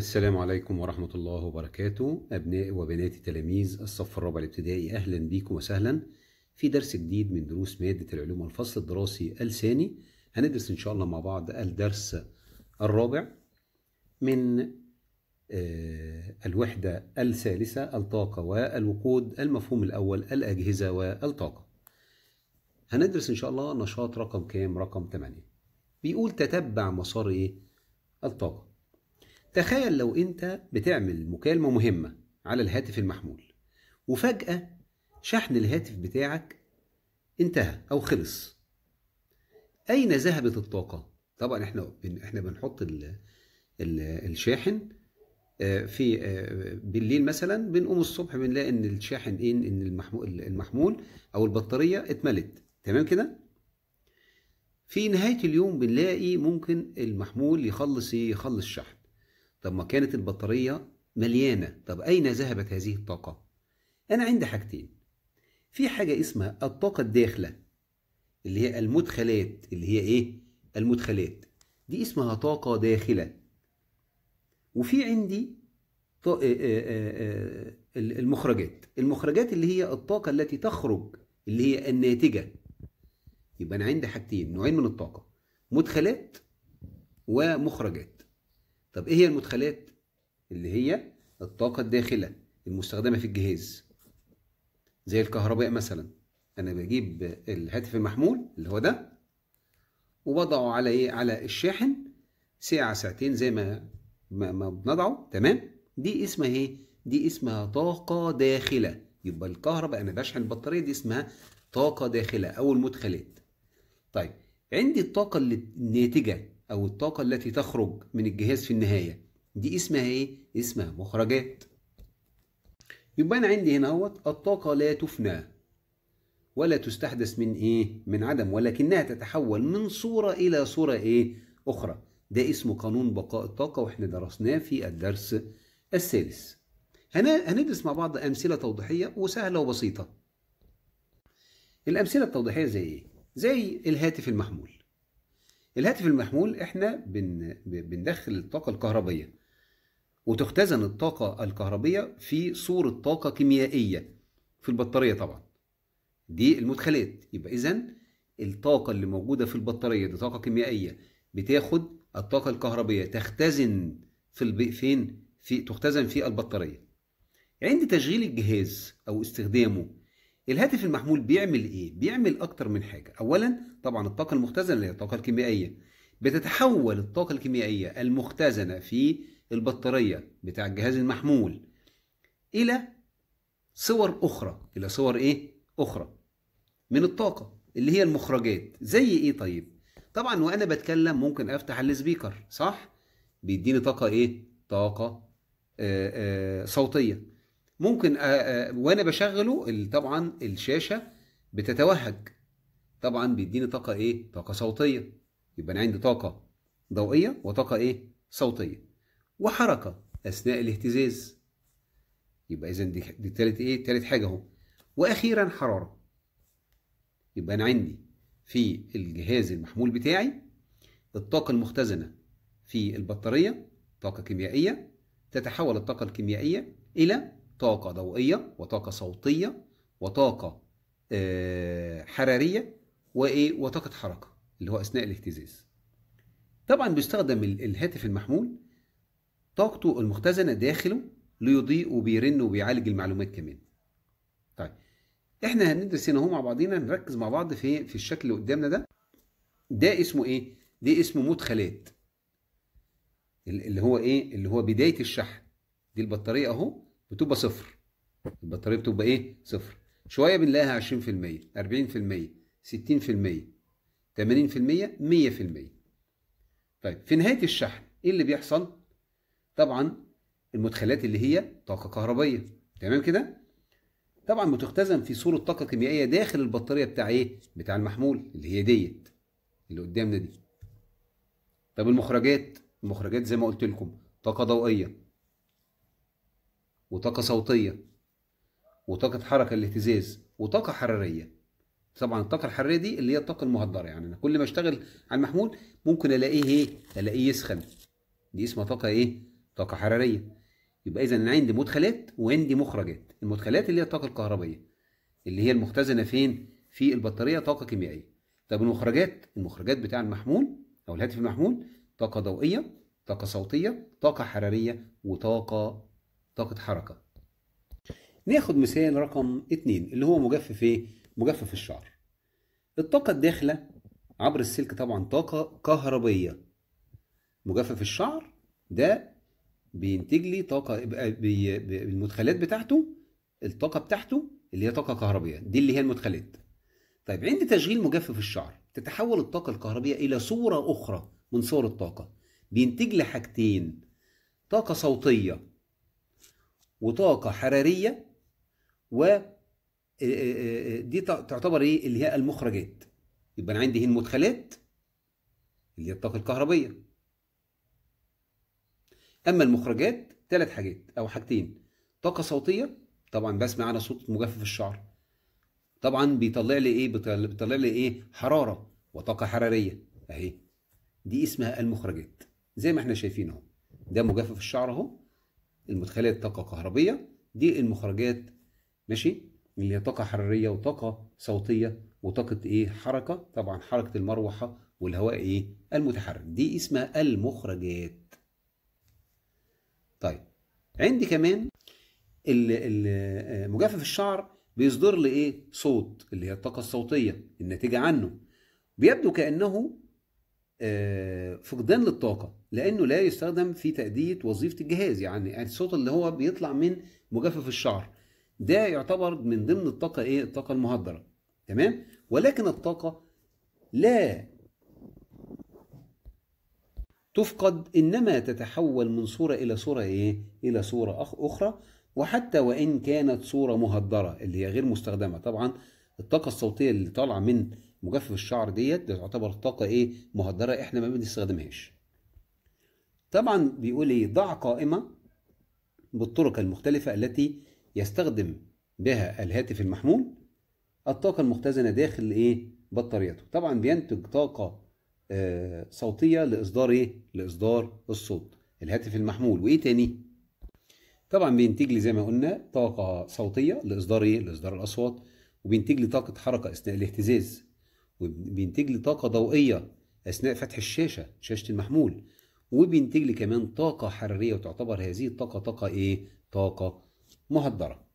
السلام عليكم ورحمة الله وبركاته أبناء وبنات تلاميذ الصف الرابع الابتدائي أهلا بيكم وسهلا في درس جديد من دروس مادة العلوم الفصل الدراسي الثاني هندرس إن شاء الله مع بعض الدرس الرابع من آه، الوحدة الثالثة الطاقة والوقود المفهوم الأول الأجهزة والطاقة هندرس إن شاء الله نشاط رقم كام رقم 8 بيقول تتبع مسار إيه الطاقة تخيل لو أنت بتعمل مكالمة مهمة على الهاتف المحمول وفجأة شحن الهاتف بتاعك انتهى أو خلص أين ذهبت الطاقة؟ طبعا احنا احنا بنحط الشاحن آه، في آه، بالليل مثلا بنقوم الصبح بنلاقي ان الشاحن ايه ان المحمول او البطاريه اتملت تمام كده في نهايه اليوم بنلاقي ممكن المحمول يخلص إيه؟ يخلص شحن طب ما كانت البطارية مليانة طب أين ذهبت هذه الطاقة؟ أنا عندي حاجتين في حاجة اسمها الطاقة الداخلة اللي هي المدخلات اللي هي إيه؟ المدخلات دي اسمها طاقة داخلة وفي عندي آه، آه، آه، المخرجات المخرجات اللي هي الطاقة التي تخرج اللي هي الناتجة يبقى أنا عندي حاجتين نوعين من الطاقة مدخلات ومخرجات طب ايه هي المدخلات اللي هي الطاقه الداخله المستخدمه في الجهاز زي الكهرباء مثلا انا بجيب الهاتف المحمول اللي هو ده وبضعه على ايه على الشاحن ساعه ساعتين زي ما ما, ما بنضعه تمام دي اسمها ايه دي اسمها طاقه داخله يبقى الكهرباء انا بشحن البطاريه دي اسمها طاقه داخله او المدخلات طيب عندي الطاقه الناتجه أو الطاقة التي تخرج من الجهاز في النهاية دي اسمها إيه؟ اسمها مخرجات يبقى أنا عندي هنا اهوت الطاقة لا تفنى ولا تستحدث من إيه؟ من عدم ولكنها تتحول من صورة إلى صورة إيه؟ أخرى ده اسمه قانون بقاء الطاقة وإحنا درسناه في الدرس السادس هندرس مع بعض أمثلة توضيحية وسهلة وبسيطة الأمثلة التوضيحية زي إيه؟ زي الهاتف المحمول الهاتف المحمول احنا بن بندخل الطاقة الكهربية وتختزن الطاقة الكهربية في صورة طاقة كيميائية في البطارية طبعا دي المدخلات يبقى إذا الطاقة اللي موجودة في البطارية دي طاقة كيميائية بتاخد الطاقة الكهربية تختزن في فين في تختزن في البطارية عند تشغيل الجهاز أو استخدامه الهاتف المحمول بيعمل ايه؟ بيعمل اكتر من حاجه، اولا طبعا الطاقه المختزنه اللي هي الطاقه الكيميائيه بتتحول الطاقه الكيميائيه المختزنه في البطاريه بتاع الجهاز المحمول الى صور اخرى، الى صور ايه؟ اخرى من الطاقه اللي هي المخرجات، زي ايه طيب؟ طبعا وانا بتكلم ممكن افتح السبيكر صح؟ بيديني طاقه ايه؟ طاقه آآ آه، آآ آه، صوتيه ممكن آه، آه، وانا بشغله طبعا الشاشه بتتوهج طبعا بيديني طاقه ايه طاقه صوتيه يبقى انا عندي طاقه ضوئيه وطاقه ايه صوتيه وحركه اثناء الاهتزاز يبقى اذا دي, دي تالت ايه تالت حاجه اهو واخيرا حراره يبقى انا عندي في الجهاز المحمول بتاعي الطاقه المختزنه في البطاريه طاقه كيميائيه تتحول الطاقه الكيميائيه الى طاقة ضوئية وطاقة صوتية وطاقة آه، حرارية وإيه وطاقة حركة اللي هو أثناء الاهتزاز طبعا بيستخدم الهاتف المحمول طاقته المختزنة داخله ليضيء وبيرن وبيعالج المعلومات كمان طيب احنا هندرس هنا اهو مع بعضينا نركز مع بعض في في الشكل اللي قدامنا ده ده اسمه ايه ده اسمه مدخلات اللي هو ايه اللي هو بدايه الشحن دي البطاريه اهو بتبقى صفر البطاريه بتبقى ايه صفر شويه بنلاقيها 20% 40% 60% 80% 100% طيب في نهايه الشحن ايه اللي بيحصل طبعا المدخلات اللي هي طاقه كهربائيه تمام كده طبعا بتختزن في صوره طاقه كيميائيه داخل البطاريه بتاع ايه بتاع المحمول اللي هي ديت اللي قدامنا دي طب المخرجات المخرجات زي ما قلت لكم طاقه ضوئيه وطاقة صوتية وطاقة حركة الاهتزاز وطاقة حرارية طبعا الطاقة الحرارية دي اللي هي الطاقة المهدرة يعني أنا كل ما أشتغل على المحمول ممكن ألاقيه إيه؟ ألاقيه يسخن دي اسمها طاقة إيه؟ طاقة حرارية يبقى إذا أنا عندي مدخلات وعندي مخرجات المدخلات اللي هي الطاقة الكهربية اللي هي المختزنة فين؟ في البطارية طاقة كيميائية طب المخرجات المخرجات بتاع المحمول أو الهاتف المحمول طاقة ضوئية طاقة صوتية طاقة حرارية وطاقة طاقة حركة ناخد مثال رقم اتنين اللي هو مجفف ايه؟ مجفف الشعر الطاقة الداخلة عبر السلك طبعا طاقة كهربية مجفف الشعر ده بينتج لي طاقة يبقى بالمدخلات بتاعته الطاقة بتاعته اللي هي طاقة كهربية دي اللي هي المدخلات طيب عند تشغيل مجفف الشعر تتحول الطاقة الكهربية إلى صورة أخرى من صور الطاقة بينتج لي حاجتين طاقة صوتية وطاقه حراريه و آه، آه، آه، دي تعتبر ايه اللي هي المخرجات يبقى انا عندي هنا مدخلات اللي هي الطاقه الكهربيه اما المخرجات ثلاث حاجات او حاجتين طاقه صوتيه طبعا بسمع انا صوت مجفف الشعر طبعا بيطلع لي ايه بيطلع لي ايه حراره وطاقه حراريه اهي دي اسمها المخرجات زي ما احنا شايفين اهو ده مجفف الشعر اهو المدخلات طاقة كهربية دي المخرجات ماشي اللي هي طاقة حرارية وطاقة صوتية وطاقة ايه حركة طبعا حركة المروحة والهواء ايه المتحرك دي اسمها المخرجات طيب عندي كمان مجفف الشعر بيصدر لي ايه صوت اللي هي الطاقة الصوتية الناتجة عنه بيبدو كأنه آه، فقدان للطاقة لانه لا يستخدم في تاديه وظيفه الجهاز يعني الصوت اللي هو بيطلع من مجفف الشعر ده يعتبر من ضمن الطاقه ايه الطاقه المهدره تمام ولكن الطاقه لا تفقد انما تتحول من صوره الى صوره ايه الى صوره اخرى وحتى وان كانت صوره مهدره اللي هي غير مستخدمه طبعا الطاقه الصوتيه اللي طالعه من مجفف الشعر ديت تعتبر طاقه ايه مهدره احنا ما بنستخدمهاش طبعا بيقول ايه ضع قائمه بالطرق المختلفه التي يستخدم بها الهاتف المحمول الطاقه المختزنه داخل ايه بطاريته طبعا بينتج طاقه آه، صوتيه لاصدار ايه لاصدار الصوت الهاتف المحمول وايه تاني طبعا بينتج لي زي ما قلنا طاقه صوتيه لاصدار ايه لاصدار الاصوات وبينتج لي طاقه حركه اثناء الاهتزاز وبينتج لي طاقه ضوئيه اثناء فتح الشاشه شاشه المحمول وبينتج لي كمان طاقة حرارية وتعتبر هذه الطاقة طاقة إيه؟ طاقة مهدرة.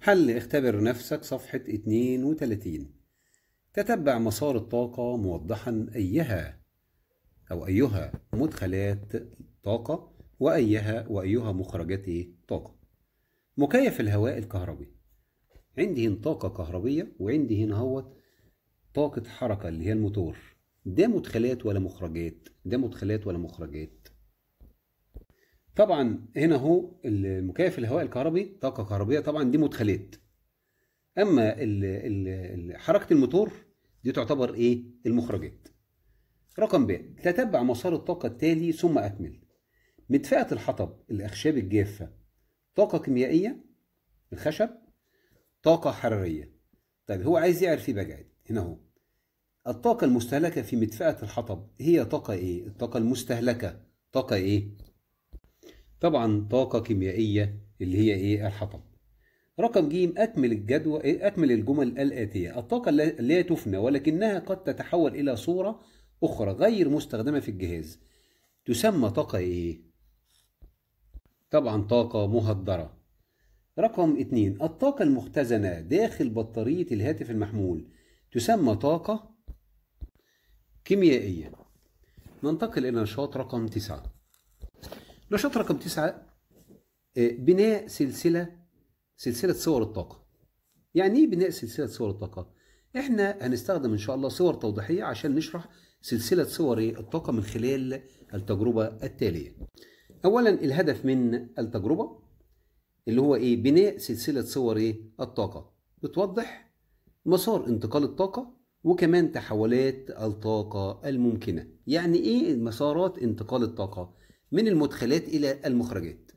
حل اختبر نفسك صفحة 32 تتبع مسار الطاقة موضحا أيها أو أيها مدخلات طاقة وأيها وأيها مخرجات إيه؟ طاقة. مكيف الهواء الكهربي عندي هنا طاقة كهربية وعندي هنا هوت طاقة حركة اللي هي الموتور ده مدخلات ولا مخرجات ده مدخلات ولا مخرجات طبعا هنا اهو المكيف الهواء الكهربي طاقه كهربيه طبعا دي مدخلات اما حركه الموتور دي تعتبر ايه المخرجات رقم ب تتبع مسار الطاقه التالي ثم اكمل مدفاه الحطب الاخشاب الجافه طاقه كيميائيه الخشب طاقه حراريه طيب هو عايز يعرف ايه بقى هنا اهو الطاقة المستهلكة في مدفأة الحطب هي طاقة إيه؟ الطاقة المستهلكة طاقة إيه؟ طبعا طاقة كيميائية اللي هي إيه؟ الحطب. رقم ج أكمل الجدول أكمل الجمل الآتية: الطاقة لا تفنى ولكنها قد تتحول إلى صورة أخرى غير مستخدمة في الجهاز. تسمى طاقة إيه؟ طبعا طاقة مهدرة. رقم اتنين الطاقة المختزنة داخل بطارية الهاتف المحمول تسمى طاقة كيميائيا ننتقل إلى نشاط رقم تسعة نشاط رقم تسعة آه، بناء سلسلة سلسلة صور الطاقة يعني إيه بناء سلسلة صور الطاقة؟ إحنا هنستخدم إن شاء الله صور توضيحية عشان نشرح سلسلة صور الطاقة من خلال التجربة التالية أولا الهدف من التجربة اللي هو إيه؟ بناء سلسلة صور إيه؟ الطاقة بتوضح مسار انتقال الطاقة وكمان تحولات الطاقة الممكنة يعني إيه مسارات انتقال الطاقة من المدخلات إلى المخرجات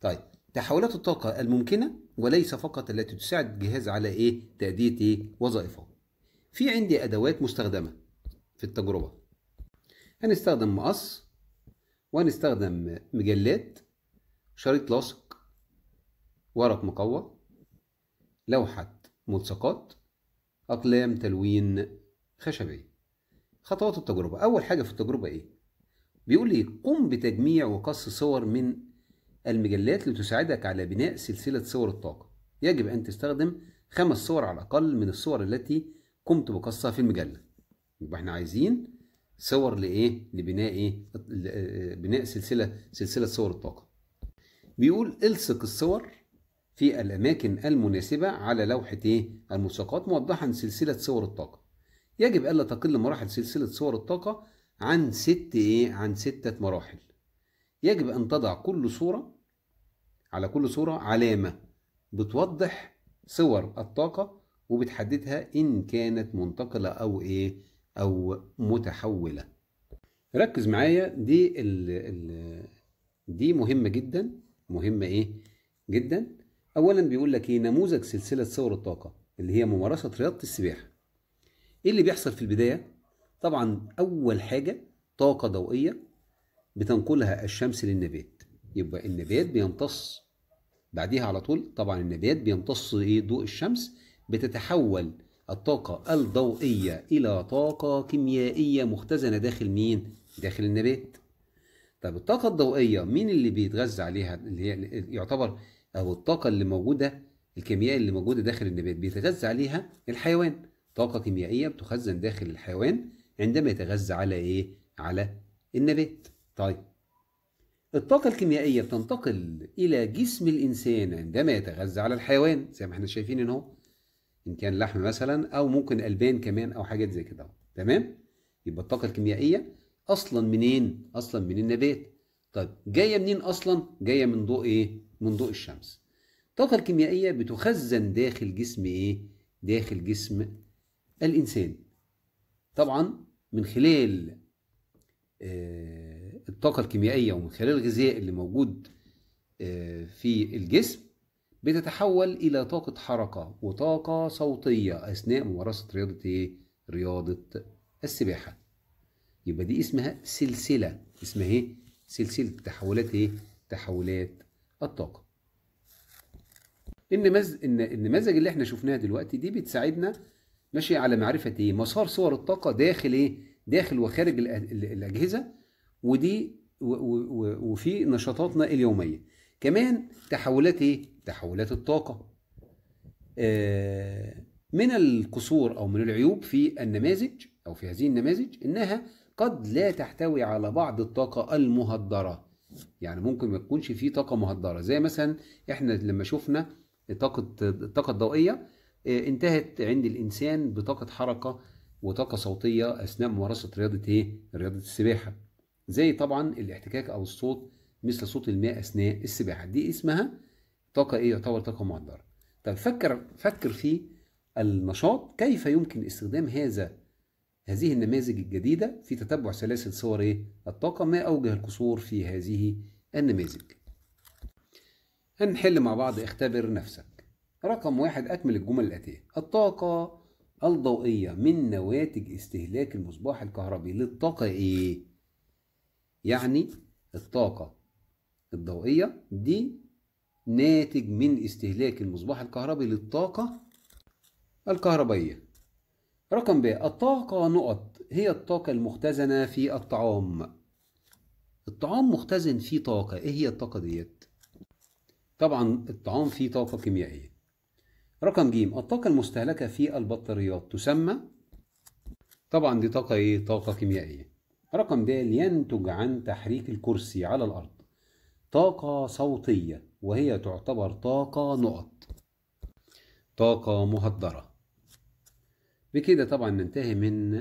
طيب تحولات الطاقة الممكنة وليس فقط التي تساعد الجهاز على إيه تأدية إيه وظائفه في عندي أدوات مستخدمة في التجربة هنستخدم مقص وهنستخدم مجلات شريط لاصق ورق مقوى لوحة ملصقات أقلام تلوين خشبية خطوات التجربة أول حاجة في التجربة إيه؟ بيقول لي قم بتجميع وقص صور من المجلات لتساعدك على بناء سلسلة صور الطاقة يجب أن تستخدم خمس صور على الأقل من الصور التي قمت بقصها في المجلة يبقى احنا عايزين صور لإيه؟ لبناء إيه؟ آه، بناء سلسلة سلسلة صور الطاقة بيقول الصق الصور في الأماكن المناسبة على لوحة إيه؟ الملصقات موضحا سلسلة صور الطاقة. يجب ألا تقل مراحل سلسلة صور الطاقة عن ست إيه؟ عن ستة مراحل. يجب أن تضع كل صورة على كل صورة علامة بتوضح صور الطاقة وبتحددها إن كانت منتقلة أو إيه أو متحولة. ركز معايا دي ال ال دي مهمة جدا مهمة إيه جدا اولا بيقول لك ايه نموذج سلسله صور الطاقه اللي هي ممارسه رياضه السباحه ايه اللي بيحصل في البدايه طبعا اول حاجه طاقه ضوئيه بتنقلها الشمس للنبات يبقى النبات بيمتص بعديها على طول طبعا النبات بيمتص ايه ضوء الشمس بتتحول الطاقة الضوئية إلى طاقة كيميائية مختزنة داخل مين؟ داخل النبات. طب الطاقة الضوئية مين اللي بيتغذى عليها اللي هي يعتبر أو الطاقة اللي موجودة الكيميائية اللي موجودة داخل النبات بيتغذى عليها الحيوان طاقة كيميائية بتخزن داخل الحيوان عندما يتغذى على إيه؟ على النبات طيب الطاقة الكيميائية بتنتقل إلى جسم الإنسان عندما يتغذى على الحيوان زي ما احنا شايفين إن هو إن كان لحم مثلا أو ممكن ألبان كمان أو حاجات زي كده تمام؟ يبقى الطاقة الكيميائية أصلا منين؟ أصلا من النبات طيب جايه منين اصلا جايه من ضوء ايه من ضوء الشمس الطاقه الكيميائيه بتخزن داخل جسم ايه داخل جسم الانسان طبعا من خلال آه، الطاقه الكيميائيه ومن خلال الغذاء اللي موجود آه، في الجسم بتتحول الى طاقه حركه وطاقه صوتيه اثناء ممارسه رياضه ايه رياضه السباحه يبقى دي اسمها سلسله اسمها ايه سلسلة تحولات إيه؟ تحولات الطاقة. النماذج النماذج اللي احنا شفناها دلوقتي دي بتساعدنا ماشي على معرفة إيه؟ مسار صور الطاقة داخل إيه؟ داخل وخارج الأجهزة ودي وفي نشاطاتنا اليومية. كمان تحولات إيه؟ تحولات الطاقة. آه، من القصور أو من العيوب في النماذج أو في هذه النماذج إنها قد لا تحتوي على بعض الطاقة المهدرة يعني ممكن ما يكونش فيه طاقة مهدرة زي مثلا احنا لما شفنا طاقة الطاقة الضوئية آه، انتهت عند الإنسان بطاقة حركة وطاقة صوتية أثناء ممارسة رياضة إيه؟ رياضة السباحة زي طبعا الاحتكاك أو الصوت مثل صوت الماء أثناء السباحة دي اسمها طاقة إيه؟ يعتبر طاقة مهدرة طب فكر فكر في النشاط كيف يمكن استخدام هذا هذه النماذج الجديدة في تتبع سلاسل صور إيه؟ الطاقة ما أوجه القصور في هذه النماذج هنحل مع بعض اختبر نفسك رقم واحد أكمل الجمل الآتية الطاقة الضوئية من نواتج استهلاك المصباح الكهربي للطاقة إيه؟ يعني الطاقة الضوئية دي ناتج من استهلاك المصباح الكهربي للطاقة الكهربائية رقم ب الطاقة نقط هي الطاقة المختزنة في الطعام الطعام مختزن فيه طاقة ايه هي الطاقة ديت؟ طبعا الطعام فيه طاقة كيميائية رقم ج الطاقة المستهلكة في البطاريات تسمى طبعا دي طاقة ايه؟ طاقة كيميائية رقم د ينتج عن تحريك الكرسي على الأرض طاقة صوتية وهي تعتبر طاقة نقط طاقة مهدرة بكده طبعا ننتهي من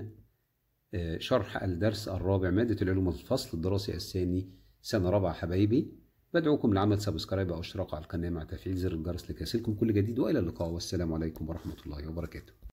آه، شرح الدرس الرابع مادة العلوم الفصل الدراسي الثاني سنة رابعة حبايبي بدعوكم لعمل سبسكرايب أو اشتراك على القناة مع تفعيل زر الجرس لكي يصلكم كل جديد وإلى اللقاء والسلام عليكم ورحمة الله وبركاته